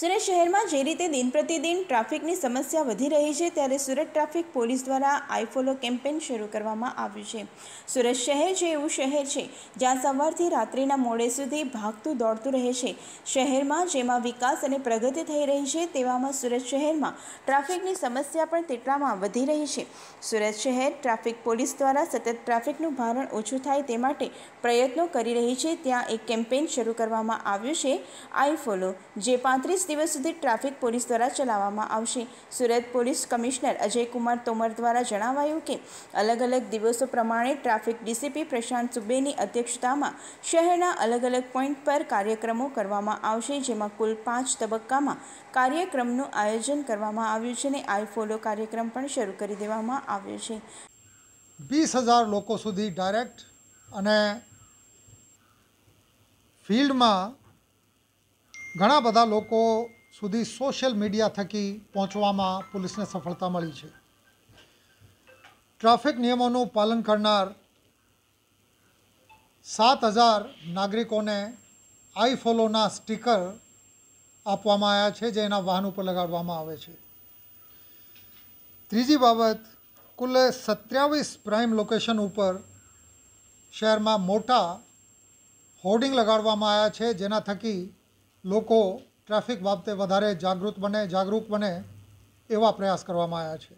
સુરત શહેરમાં જે રીતે દિન પ્રતિદિન ટ્રાફિકની સમસ્યા વધી રહી છે ત્યારે સુરત ટ્રાફિક પોલીસ દ્વારા આઈફોલો કેમ્પેન શરૂ કરવામાં આવ્યું છે સુરત શહેર છે એવું શહેર છે જ્યાં સવારથી રાત્રિના મોડે સુધી ભાગતું દોડતું રહે છે શહેરમાં જેમાં વિકાસ અને પ્રગતિ થઈ રહી છે તેવામાં સુરત શહેરમાં ટ્રાફિકની સમસ્યા પણ તેટલામાં વધી રહી છે સુરત શહેર ટ્રાફિક પોલીસ દ્વારા સતત ટ્રાફિકનું ભારણ ઓછું થાય તે માટે પ્રયત્નો કરી રહી છે ત્યાં એક કેમ્પેન શરૂ કરવામાં આવ્યું છે આઈફોલો જે પાંત્રીસ દિવસ સુધી ટ્રાફિક પોલીસ દ્વારા ચલાવવામાં આવશે સુરત પોલીસ કમિશનર અજયકુમાર તોમર દ્વારા જણાવાયું કે અલગ અલગ દિવસો પ્રમાણે ટ્રાફિક ડીસીપી પ્રશાંત સુબેની અધ્યક્ષતામાં શહેરના અલગ અલગ પોઈન્ટ પર કાર્યક્રમો કરવામાં આવશે જેમાં કુલ પાંચ તબક્કામાં કાર્યક્રમનું આયોજન કરવામાં આવ્યું છે અને આઈ ફોલો કાર્યક્રમ પણ શરૂ કરી દેવામાં આવ્યો છે વીસ હજાર લોકો સુધી ડાયરેક્ટ અને ફિલ્ડમાં ઘણા બધા લોકો સુધી સોશિયલ મીડિયા થકી પહોંચવામાં પોલીસને સફળતા મળી છે ટ્રાફિક નિયમોનું પાલન કરનાર સાત હજાર નાગરિકોને આઈ ફોલોના સ્ટીકર આપવામાં આવ્યા છે જે એના વાહન ઉપર લગાડવામાં આવે છે ત્રીજી બાબત કુલ સત્યાવીસ પ્રાઇમ લોકેશન ઉપર શહેરમાં મોટા હોર્ડિંગ લગાડવામાં આવ્યા છે જેના થકી લોકો ટ્રાફિક બાબતે વધારે જાગૃત બને જાગૃત બને એવા પ્રયાસ કરવામાં આવ્યા છે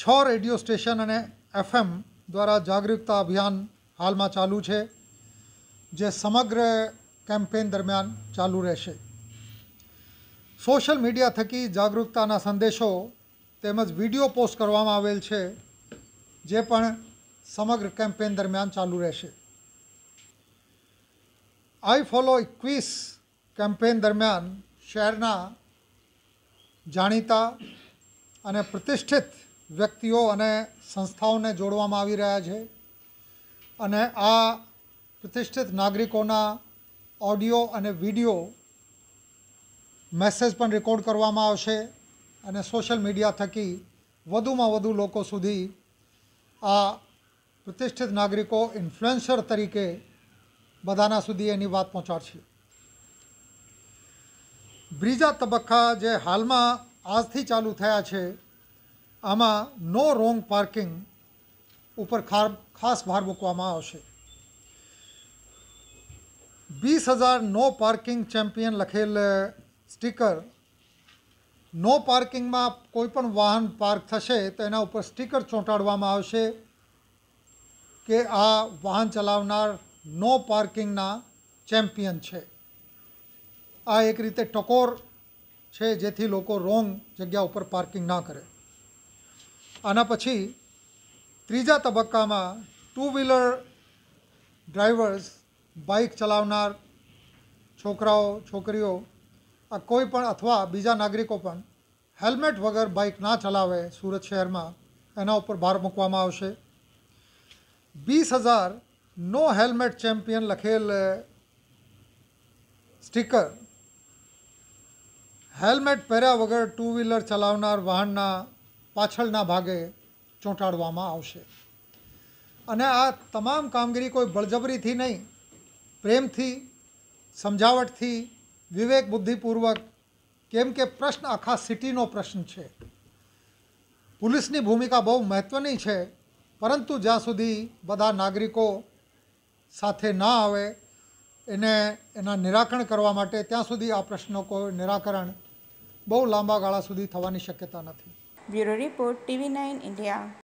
છ રેડિયો સ્ટેશન અને એફએમ દ્વારા જાગૃતતા અભિયાન હાલમાં ચાલુ છે જે સમગ્ર કેમ્પેન દરમિયાન ચાલુ રહેશે સોશિયલ મીડિયા થકી જાગૃતતાના સંદેશો તેમજ વિડીયો પોસ્ટ કરવામાં આવેલ છે જે પણ સમગ્ર કેમ્પેન દરમિયાન ચાલુ રહેશે આઈ ફોલો ક્વિઝ કેમ્પેન દરમિયાન શહેરના જાણીતા અને પ્રતિષ્ઠિત વ્યક્તિઓ અને સંસ્થાઓને જોડવામાં આવી રહ્યા છે અને આ પ્રતિષ્ઠિત નાગરિકોના ઓડિયો અને વિડીયો મેસેજ પણ રેકોર્ડ કરવામાં આવશે અને સોશિયલ મીડિયા થકી વધુમાં વધુ લોકો સુધી આ પ્રતિષ્ઠિત નાગરિકો ઇન્ફ્લુએન્સર તરીકે બધાના સુધી એની વાત પહોંચાડશે બ્રીજા તબક્કા જે હાલમાં આજથી ચાલુ થયા છે આમાં નો રોંગ પાર્કિંગ ઉપર ખાસ ભાર મૂકવામાં આવશે વીસ હજાર નો પાર્કિંગ ચેમ્પિયન લખેલ સ્ટીકર નો પાર્કિંગમાં કોઈ પણ વાહન પાર્ક થશે તો એના ઉપર સ્ટીકર ચોંટાડવામાં આવશે કે આ વાહન ચલાવનાર નો પાર્કિંગના ચેમ્પિયન છે આ એક રીતે ટકોર છે જેથી લોકો રોંગ જગ્યા ઉપર પાર્કિંગ ના કરે આના પછી ત્રીજા તબક્કામાં ટુ વ્હીલર ડ્રાઈવર્સ બાઇક ચલાવનાર છોકરાઓ છોકરીઓ આ કોઈ પણ અથવા બીજા નાગરિકો પણ હેલ્મેટ વગર બાઇક ના ચલાવે સુરત શહેરમાં એના ઉપર ભાર મૂકવામાં આવશે વીસ હજાર નો હેલ્મેટ ચેમ્પિયન લખેલ સ્ટીકર હેલ્મેટ પહેર્યા વગર ટુ વ્હીલર ચલાવનાર વાહનના પાછળના ભાગે ચોંટાડવામાં આવશે અને આ તમામ કામગીરી કોઈ બળજબરીથી નહીં પ્રેમથી સમજાવટથી વિવેક બુદ્ધિપૂર્વક કેમ કે પ્રશ્ન આખા સિટીનો પ્રશ્ન છે પોલીસની ભૂમિકા બહુ મહત્ત્વની છે પરંતુ જ્યાં સુધી બધા નાગરિકો સાથે ના આવે એને એના નિરાકરણ કરવા માટે ત્યાં સુધી આ પ્રશ્નો કોઈ નિરાકરણ બહુ લાંબા ગાળા સુધી થવાની શક્યતા નથી bureau report TV nine India